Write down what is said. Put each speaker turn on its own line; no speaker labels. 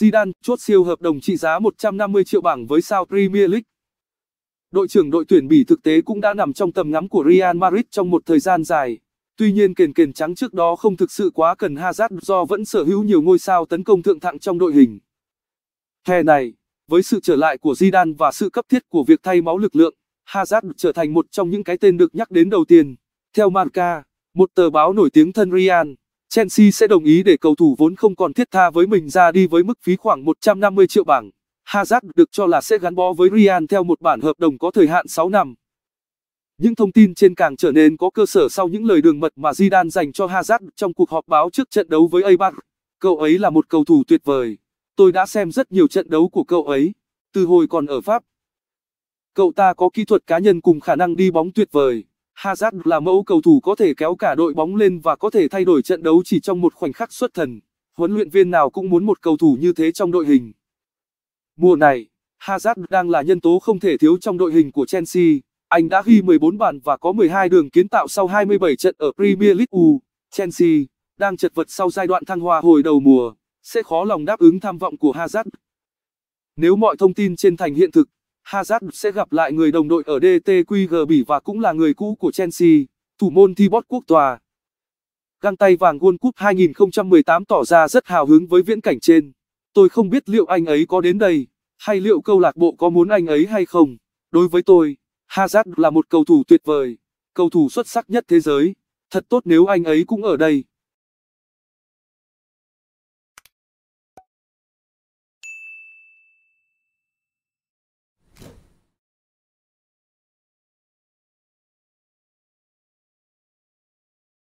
Zidane chốt siêu hợp đồng trị giá 150 triệu bảng với sao Premier League. Đội trưởng đội tuyển Bỉ thực tế cũng đã nằm trong tầm ngắm của Real Madrid trong một thời gian dài. Tuy nhiên kền kền trắng trước đó không thực sự quá cần Hazard do vẫn sở hữu nhiều ngôi sao tấn công thượng thặng trong đội hình. Hè này, với sự trở lại của Zidane và sự cấp thiết của việc thay máu lực lượng, Hazard trở thành một trong những cái tên được nhắc đến đầu tiên. Theo Marca, một tờ báo nổi tiếng thân Real, Chelsea sẽ đồng ý để cầu thủ vốn không còn thiết tha với mình ra đi với mức phí khoảng 150 triệu bảng. Hazard được cho là sẽ gắn bó với Real theo một bản hợp đồng có thời hạn 6 năm. Những thông tin trên càng trở nên có cơ sở sau những lời đường mật mà Zidane dành cho Hazard trong cuộc họp báo trước trận đấu với Ajax. Cậu ấy là một cầu thủ tuyệt vời. Tôi đã xem rất nhiều trận đấu của cậu ấy, từ hồi còn ở Pháp. Cậu ta có kỹ thuật cá nhân cùng khả năng đi bóng tuyệt vời. Hazard là mẫu cầu thủ có thể kéo cả đội bóng lên và có thể thay đổi trận đấu chỉ trong một khoảnh khắc xuất thần. Huấn luyện viên nào cũng muốn một cầu thủ như thế trong đội hình. Mùa này, Hazard đang là nhân tố không thể thiếu trong đội hình của Chelsea. Anh đã ghi 14 bàn và có 12 đường kiến tạo sau 27 trận ở Premier League U. Chelsea đang chật vật sau giai đoạn thăng hoa hồi đầu mùa, sẽ khó lòng đáp ứng tham vọng của Hazard. Nếu mọi thông tin trên thành hiện thực, Hazard sẽ gặp lại người đồng đội ở DTQG Bỉ và cũng là người cũ của Chelsea, thủ môn Thibaut Courtois. Găng tay vàng World Cup 2018 tỏ ra rất hào hứng với viễn cảnh trên. Tôi không biết liệu anh ấy có đến đây, hay liệu câu lạc bộ có muốn anh ấy hay không. Đối với tôi, Hazard là một cầu thủ tuyệt vời, cầu thủ xuất sắc nhất thế giới. Thật tốt nếu anh ấy cũng ở đây.